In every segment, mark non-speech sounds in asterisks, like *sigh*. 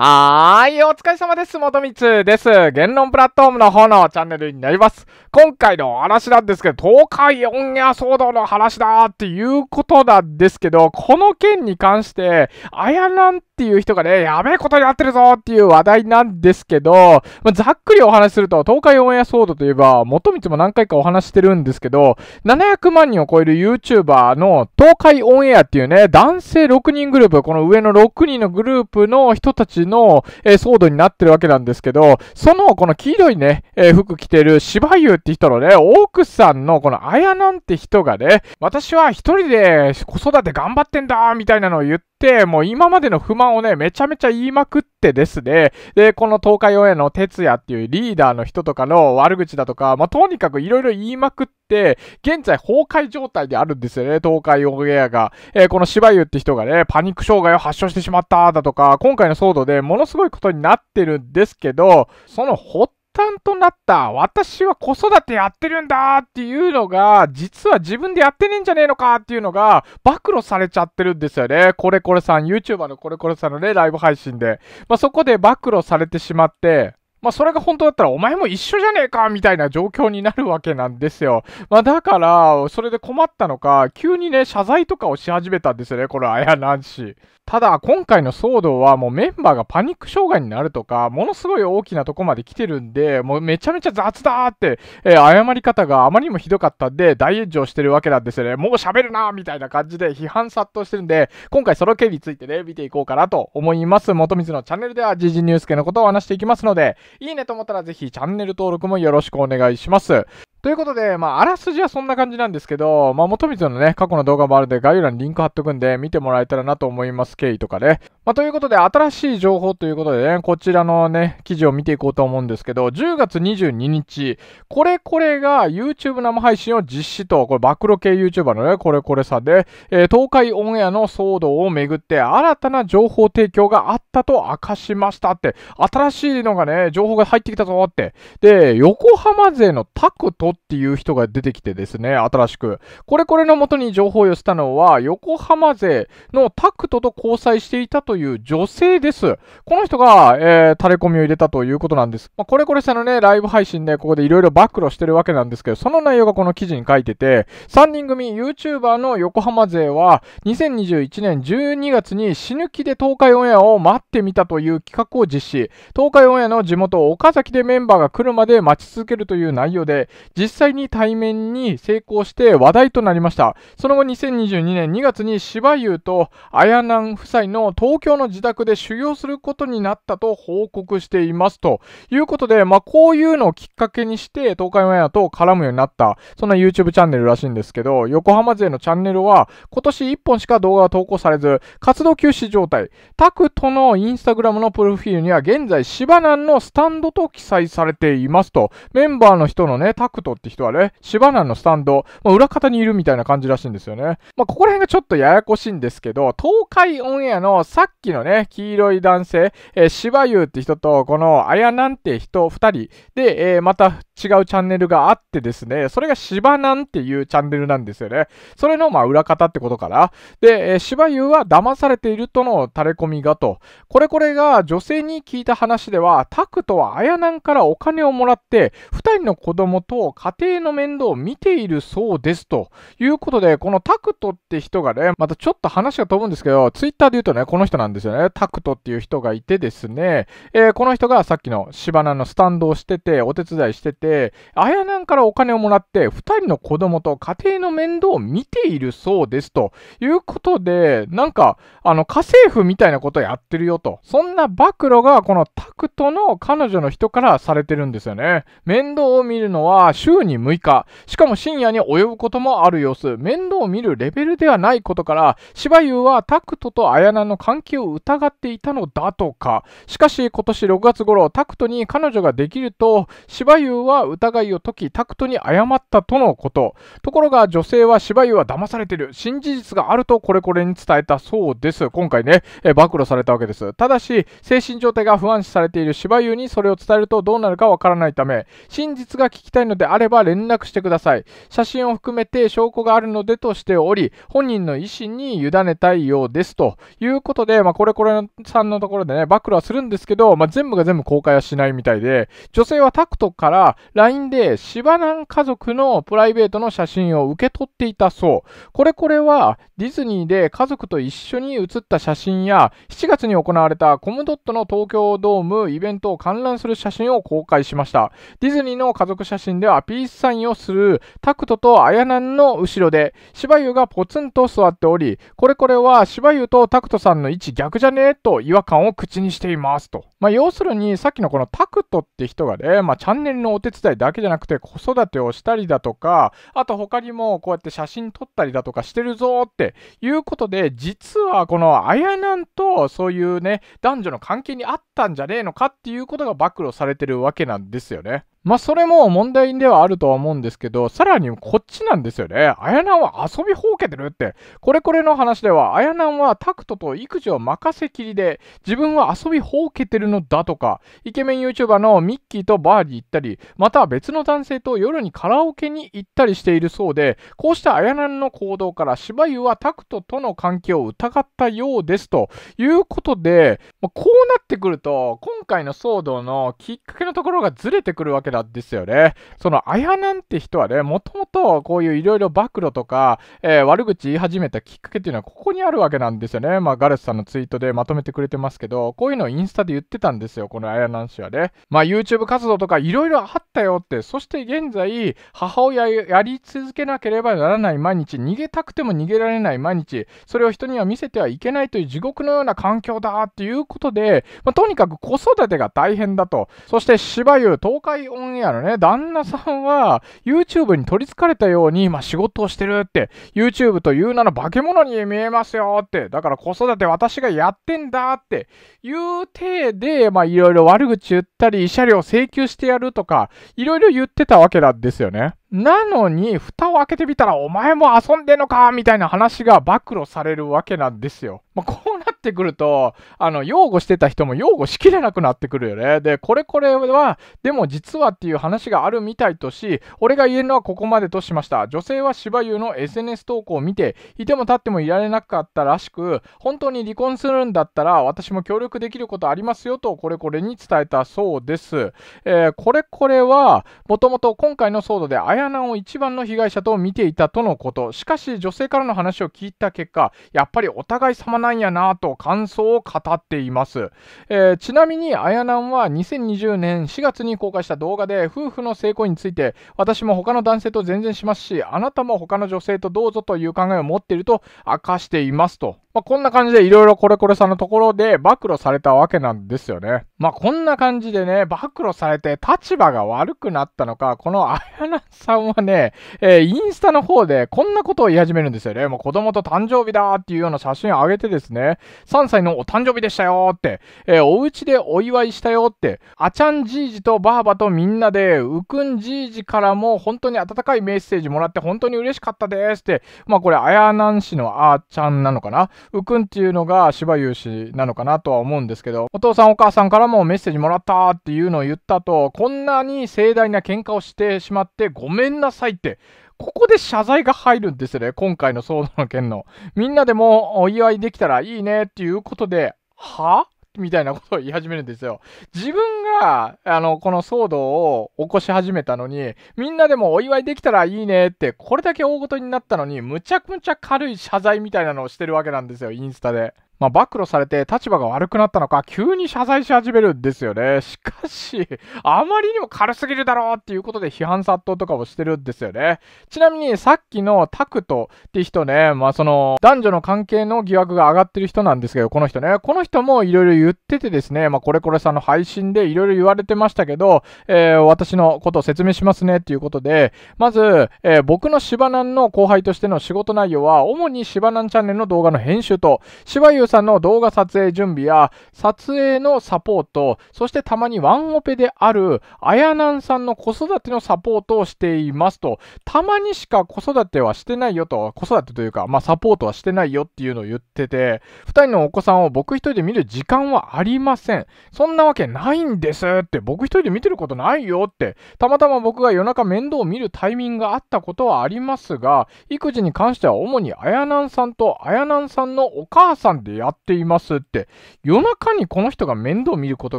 はーい、お疲れ様です。元光です。言論プラットフォームの方のチャンネルになります。今回の話なんですけど、東海オンエア騒動の話だーっていうことなんですけど、この件に関して、アヤランっていう人がね、やべえことになってるぞっていう話題なんですけど、まあ、ざっくりお話しすると、東海オンエア騒動といえば、元光も何回かお話してるんですけど、700万人を超える YouTuber の東海オンエアっていうね、男性6人グループ、この上の6人のグループの人たちの、えー、騒動になってるわけなんですけど、その、この黄色いね、えー、服着てる芝生って人のね、奥さんのこの綾なんて人がね、私は一人で子育て頑張ってんだみたいなのを言って、もう今までの不満をね、めちゃめちゃ言いまくってですね、で、この東海オンエアの哲也っていうリーダーの人とかの悪口だとか、まあ、とにかくいろいろ言いまくって、現在崩壊状態であるんですよね、東海オンエアが。えー、この芝生って人がね、パニック障害を発症してしまっただとか、今回の騒動でものすごいことになってるんですけど、その発担となった私は子育てやってるんだっていうのが、実は自分でやってねえんじゃねえのかっていうのが、暴露されちゃってるんですよね。これこれさん、YouTuber のこれこれさんのね、ライブ配信で。まあ、そこで暴露されてしまって、まあ、それが本当だったら、お前も一緒じゃねえかみたいな状況になるわけなんですよ。まあ、だから、それで困ったのか、急にね、謝罪とかをし始めたんですよね、このあやなんし。ただ、今回の騒動はもうメンバーがパニック障害になるとか、ものすごい大きなとこまで来てるんで、もうめちゃめちゃ雑だーって、えー、謝り方があまりにもひどかったんで、大炎上してるわけなんですよね。もう喋るなーみたいな感じで批判殺到してるんで、今回その件についてね、見ていこうかなと思います。元水のチャンネルでは、時事ニュースケのことを話していきますので、いいねと思ったらぜひチャンネル登録もよろしくお願いします。ということで、まあ、あらすじはそんな感じなんですけど、まあ、元光のね、過去の動画もあるんで、概要欄にリンク貼っとくんで、見てもらえたらなと思います、経緯とかね。まあ、ということで、新しい情報ということでね、こちらのね、記事を見ていこうと思うんですけど、10月22日、これこれが YouTube 生配信を実施と、これ暴露系 YouTuber のね、これこれさで、えー、東海オンエアの騒動をめぐって新たな情報提供があったと明かしましたって、新しいのがね、情報が入ってきたぞって。で、横浜勢のタクトっていう人が出てきてですね、新しく。これこれのもとに情報を寄せたのは、横浜勢のタクトと交際していたといういう女性です。この人が、えー、タレコを入れたということなんです。まあ、これこれしたのね、ライブ配信でここでいろいろ暴露してるわけなんですけど、その内容がこの記事に書いてて、3人組 YouTuber の横浜勢は、2021年12月に死ぬ気で東海オンエアを待ってみたという企画を実施。東海オンエアの地元岡崎でメンバーが来るまで待ち続けるという内容で、実際に対面に成功して話題となりました。その後2022年2月に芝優と綾南夫妻の東京京の自宅で修行することになったと報告していますということで、まあ、こういうのをきっかけにして東海オンエアと絡むようになった、そんな YouTube チャンネルらしいんですけど、横浜勢のチャンネルは今年1本しか動画が投稿されず、活動休止状態。タクトのインスタグラムのプロフィールには現在シバナンのスタンドと記載されていますと、メンバーの人のね、タクトって人はね、しばなのスタンド、まあ、裏方にいるみたいな感じらしいんですよね。まあ、ここら辺がちょっとややこしいんですけど、東海オンエアのさっっきのね、黄色い男性、えー、芝優って人と、この綾なんて人2人で、えー、また違うチャンネルがあってですね、それが芝なんていうチャンネルなんですよね。それのまあ裏方ってことかな。で、えー、芝優は騙されているとのタレコミがと、これこれが女性に聞いた話では、タクトは綾南からお金をもらって、2人の子供と家庭の面倒を見ているそうですということで、このタクトって人がね、またちょっと話が飛ぶんですけど、ツイッターで言うとね、この人なんですよね。タクトっていう人がいてですね、えー、この人がさっきの芝なのスタンドをしてて、お手伝いしてて、て、あやなんからお金をもらって、2人の子供と家庭の面倒を見ているそうですということで、なんか、あの、家政婦みたいなことやってるよと。そんな暴露が、このタクトの彼女の人からされてるんですよね。面倒を見るのは週に6日。しかも深夜に及ぶこともある様子。面倒を見るレベルではないことから、芝優はタクトとあやなの関係を疑っていたのだとか。しかし、今年6月頃、タクトに彼女ができると、芝優は疑いを解き、タクトに謝ったとのこと。ところが、女性は芝居は騙されている。新事実があると、これこれに伝えたそうです。今回ね、え暴露されたわけです。ただし、精神状態が不安視されている芝居にそれを伝えるとどうなるかわからないため、真実が聞きたいのであれば連絡してください。写真を含めて証拠があるのでとしており、本人の意思に委ねたいようです。ということで、まあ、これこれさんのところでね、暴露はするんですけど、まあ、全部が全部公開はしないみたいで、女性はタクトから、LINE で芝南ナン家族のプライベートの写真を受け取っていたそう。これこれはディズニーで家族と一緒に写った写真や7月に行われたコムドットの東京ドームイベントを観覧する写真を公開しました。ディズニーの家族写真ではピースサインをするタクトとアヤナンの後ろで芝生がポツンと座っており、これこれは芝生とタクトさんの位置逆じゃねえと違和感を口にしていますと。まあ、要するにさっきのこのタクトって人がね、まあ、チャンネルのお手手伝いだけじゃなくて子育てをしたりだとか、あと他にもこうやって写真撮ったりだとかしてるぞっていうことで、実はこのあやなんとそういうね、男女の関係にあったんじゃねえのかっていうことが暴露されてるわけなんですよね。まあ、それも問題ではあるとは思うんですけど、さらにこっちなんですよね。あやなんは遊びほうけてるって。これこれの話では、あやなんはタクトと育児を任せきりで、自分は遊びほうけてるのだとか、イケメン YouTuber のミッキーとバーに行ったり、また別の男性と夜にカラオケに行ったりしているそうで、こうしたあやなんの行動から、芝居はタクトとの関係を疑ったようですということで、まあ、こうなってくると、今回の騒動のきっかけのところがずれてくるわけけなんですよね。その、綾なんて人はね、もともとこういういろいろ暴露とか、えー、悪口言い始めたきっかけっていうのはここにあるわけなんですよね。まあ、ガレスさんのツイートでまとめてくれてますけど、こういうのをインスタで言ってたんですよ、この綾なん氏はね。まあ、YouTube 活動とかいろいろあったよって、そして現在、母親やり続けなければならない毎日、逃げたくても逃げられない毎日、それを人には見せてはいけないという地獄のような環境だっていうことで、まあ、とにかく子育てが大変だと。そして、芝生、東海んやろね、旦那さんは YouTube に取りつかれたように今仕事をしてるって、YouTube という名の化け物に見えますよって、だから子育て私がやってんだっていう体で、まあいろいろ悪口言ったり、慰謝料請求してやるとか、いろいろ言ってたわけなんですよね。なのに、蓋を開けてみたら、お前も遊んでんのかみたいな話が暴露されるわけなんですよ。まあ、こてくると、あの、擁護してた人も擁護しきれなくなってくるよね。で、これこれは、でも実はっていう話があるみたいとし、俺が言えるのはここまでとしました。女性は芝生の SNS 投稿を見て、いても立ってもいられなかったらしく、本当に離婚するんだったら、私も協力できることありますよと、これこれに伝えたそうです。えー、これこれは、もともと今回の騒動で、綾菜を一番の被害者と見ていたとのこと。しかし、女性からの話を聞いた結果、やっぱりお互い様なんやなと感想を語っています、えー、ちなみにあやなんは2020年4月に公開した動画で夫婦の性行為について私も他の男性と全然しますしあなたも他の女性とどうぞという考えを持っていると明かしていますとまあ、こんな感じでいろいろこれこれさんのところで暴露されたわけなんですよね。まあ、こんな感じでね、暴露されて立場が悪くなったのか、このあやなさんはね、えー、インスタの方でこんなことを言い始めるんですよね。もう子供と誕生日だっていうような写真を上げてですね、3歳のお誕生日でしたよって、えー、お家でお祝いしたよって、あちゃんじいじとばあばとみんなで、うくんじいじからも本当に温かいメッセージもらって本当に嬉しかったですって、まあこれ、あやなん氏のあーちゃんなのかな浮くんっていうのが柴雄氏なのかなとは思うんですけど、お父さんお母さんからもメッセージもらったっていうのを言ったと、こんなに盛大な喧嘩をしてしまってごめんなさいって、ここで謝罪が入るんですね。今回の騒動の件の。みんなでもお祝いできたらいいねっていうことで、はみたいなことを言い始めるんですよ。自分が、あの、この騒動を起こし始めたのに、みんなでもお祝いできたらいいねって、これだけ大ごとになったのに、むちゃくちゃ軽い謝罪みたいなのをしてるわけなんですよ、インスタで。まあ、暴露されて立場が悪くなったのか、急に謝罪し始めるんですよね。しかし、あまりにも軽すぎるだろうっていうことで批判殺到とかをしてるんですよね。ちなみに、さっきのタクトって人ね、まあ、その、男女の関係の疑惑が上がってる人なんですけど、この人ね、この人もいろいろ言っててですね、まあ、これこれさんの配信でいろいろ言われてましたけど、えー、私のことを説明しますねっていうことで、まず、えー、僕のしばなんの後輩としての仕事内容は、主にしばなんチャンネルの動画の編集と、しばゆうんの動画撮影準備や撮影のサポート、そしてたまにワンオペであるあやなんさんの子育てのサポートをしていますと、たまにしか子育てはしてないよと、子育てというか、まあ、サポートはしてないよっていうのを言ってて、2人のお子さんを僕1人で見る時間はありません。そんなわけないんですって、僕1人で見てることないよって、たまたま僕が夜中面倒を見るタイミングがあったことはありますが、育児に関しては主にあやなんさんとあやなんさんのお母さんでやっていますって、夜中にこの人が面倒見ること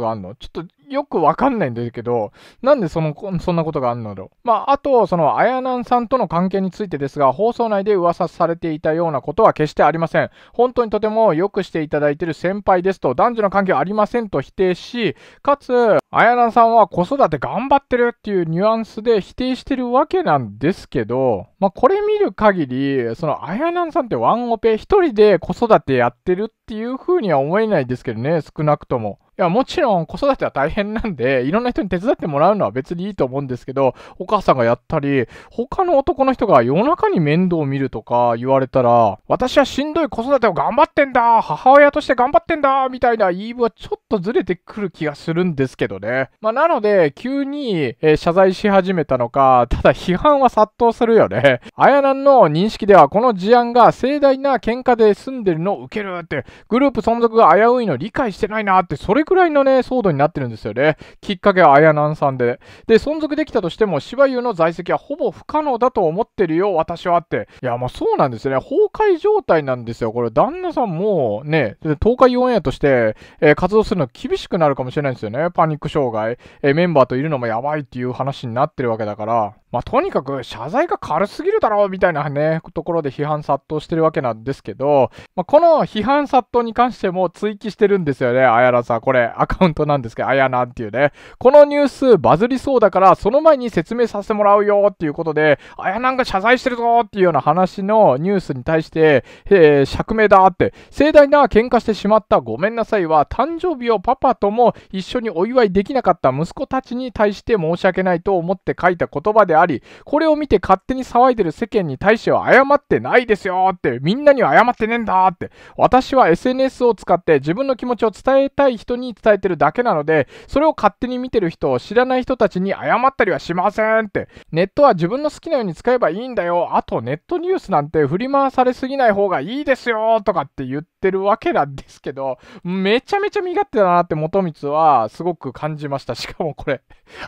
があるのちょっとよくわかんないんですけど、なんでその、そんなことがあるのだろう。まあ、あと、その、あやなんさんとの関係についてですが、放送内で噂されていたようなことは決してありません。本当にとてもよくしていただいている先輩ですと、男女の関係はありませんと否定し、かつ、あやなんさんは子育て頑張ってるっていうニュアンスで否定してるわけなんですけど、まあ、これ見る限り、その、あやなんさんってワンオペ一人で子育てやってるっていう風には思えないですけどね、少なくとも。や、もちろん子育ては大変なんで、いろんな人に手伝ってもらうのは別にいいと思うんですけど、お母さんがやったり、他の男の人が夜中に面倒を見るとか言われたら、私はしんどい子育てを頑張ってんだ母親として頑張ってんだみたいな言い分はちょっとずれてくる気がするんですけどね。まあ、なので、急に、えー、謝罪し始めたのか、ただ批判は殺到するよね。あやなんの認識では、この事案が盛大な喧嘩で済んでるのを受けるって、グループ存続が危ういの理解してないなって、それくらいのね、騒動になってるんですよね。きっかけは綾南さんで。で、存続できたとしても、芝生の在籍はほぼ不可能だと思ってるよ、私はって。いや、まあそうなんですね。崩壊状態なんですよ。これ、旦那さんもね、東海オンエアとして、えー、活動するの厳しくなるかもしれないんですよね。パニック障害、えー、メンバーといるのもやばいっていう話になってるわけだから。まあ、とにかく謝罪が軽すぎるだろうみたいなね、ところで批判殺到してるわけなんですけど、まあ、この批判殺到に関しても追記してるんですよね、あやらさん。これ、アカウントなんですけど、あやなんていうね。このニュースバズりそうだから、その前に説明させてもらうよっていうことで、あやなんが謝罪してるぞっていうような話のニュースに対して、えー、釈明だって、盛大な喧嘩してしまったごめんなさいは、誕生日をパパとも一緒にお祝いできなかった息子たちに対して申し訳ないと思って書いた言葉でああり、これを見て勝手に騒いでる世間に対しては謝ってないですよって、みんなには謝ってねえんだって、私は SNS を使って自分の気持ちを伝えたい人に伝えてるだけなので、それを勝手に見てる人を知らない人たちに謝ったりはしませんって、ネットは自分の好きなように使えばいいんだよ、あとネットニュースなんて振り回されすぎない方がいいですよとかって言ってるわけなんですけど、めちゃめちゃ身勝手だなって元光はすごく感じました。しかもこれ、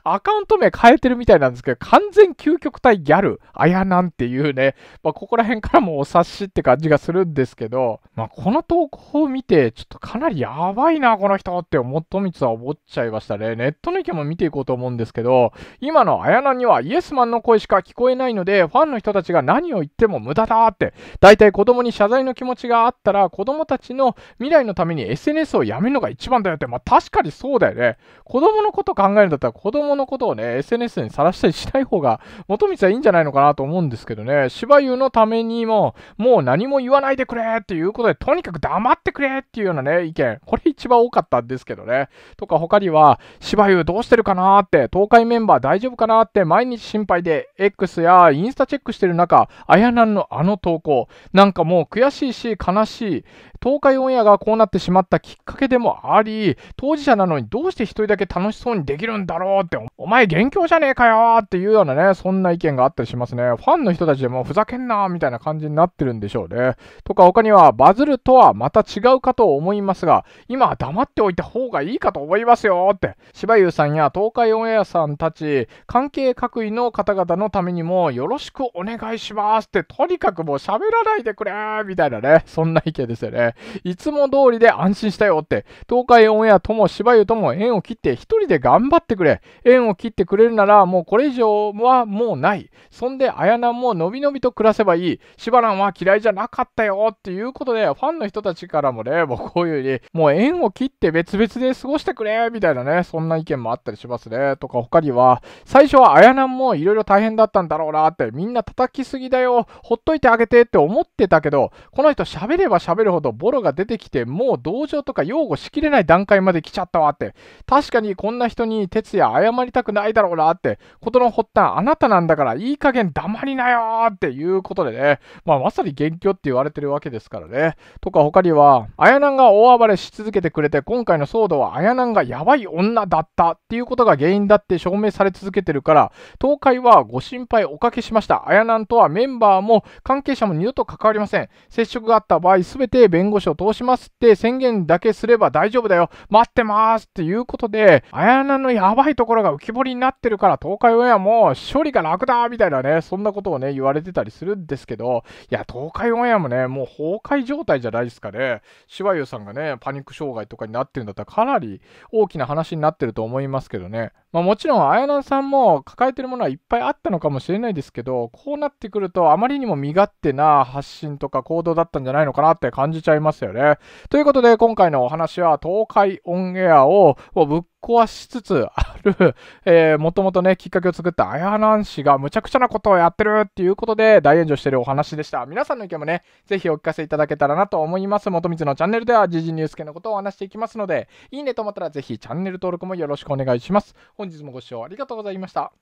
アカウント名変えてるみたいなんですけど、完全然究極体ギャル、あやなんていうね、まあ、ここら辺からもお察しって感じがするんですけど、まあ、この投稿を見て、ちょっとかなりやばいな、この人って思っとみつは思っちゃいましたね。ネットの意見も見ていこうと思うんですけど、今のあやなにはイエスマンの声しか聞こえないので、ファンの人たちが何を言っても無駄だって、大体子供に謝罪の気持ちがあったら、子供たちの未来のために SNS をやめるのが一番だよって、まあ、確かにそうだよね。子供のこと考えるんだったら、子供のことをね、SNS にさらしたりしない方がら、元光はいいんじゃないのかなと思うんですけどね、芝生のためにも、もう何も言わないでくれっていうことで、とにかく黙ってくれっていうようなね、意見、これ一番多かったんですけどね。とか、他には、芝生どうしてるかなって、東海メンバー大丈夫かなって、毎日心配で、X やインスタチェックしてる中、あやなんのあの投稿、なんかもう悔しいし、悲しい、東海オンエアがこうなってしまったきっかけでもあり、当事者なのにどうして1人だけ楽しそうにできるんだろうって、お前元凶じゃねえかよっていうようなね、ね、そんな意見があったりしますね。ファンの人たちでもふざけんなみたいな感じになってるんでしょうね。とか他には、バズるとはまた違うかと思いますが、今は黙っておいた方がいいかと思いますよって、芝優さんや東海オンエアさんたち、関係各位の方々のためにもよろしくお願いしますって、とにかくもう喋らないでくれーみたいなね、そんな意見ですよね。いつも通りで安心したよって、東海オンエアとも芝優とも縁を切って一人で頑張ってくれ。縁を切ってくれるなら、もうこれ以上ははもうない。そんで、綾南ものびのびと暮らせばいい。しばらんは嫌いじゃなかったよっていうことで、ファンの人たちからもね、もうこういうより、もう縁を切って別々で過ごしてくれみたいなね、そんな意見もあったりしますね。とか、他には、最初は綾南もいろいろ大変だったんだろうなって、みんな叩きすぎだよ、ほっといてあげてって思ってたけど、この人喋れば喋るほどボロが出てきて、もう同情とか擁護しきれない段階まで来ちゃったわって、確かにこんな人に哲也謝りたくないだろうなって、ことの発端、あなたなんだからいい加減黙りなよっていうことでね、まあ、まさに元凶って言われてるわけですからね。とか他には、あやなんが大暴れし続けてくれて、今回の騒動はあやなんがやばい女だったっていうことが原因だって証明され続けてるから、東海はご心配おかけしました。あやなんとはメンバーも関係者も二度と関わりません。接触があった場合、すべて弁護士を通しますって宣言だけすれば大丈夫だよ。待ってますっていうことで、あやなんのやばいところが浮き彫りになってるから、東海オンエアも処理が楽だみたいなね、そんなことをね、言われてたりするんですけど、いや、東海オンエアもね、もう崩壊状態じゃないですかね。しわゆさんがね、パニック障害とかになってるんだったら、かなり大きな話になってると思いますけどね。まあ、もちろん綾菜さんも抱えてるものはいっぱいあったのかもしれないですけどこうなってくるとあまりにも身勝手な発信とか行動だったんじゃないのかなって感じちゃいますよね。ということで今回のお話は東海オンエアをぶっ壊しつつ *laughs* ある、えー、もともとね、きっかけを作った綾南氏がむちゃくちゃなことをやってるっていうことで大炎上してるお話でした。皆さんの意見もね、ぜひお聞かせいただけたらなと思います。元光のチャンネルでは時事ニュース系のことをお話していきますので、いいねと思ったらぜひチャンネル登録もよろしくお願いします。本日もご視聴ありがとうございました。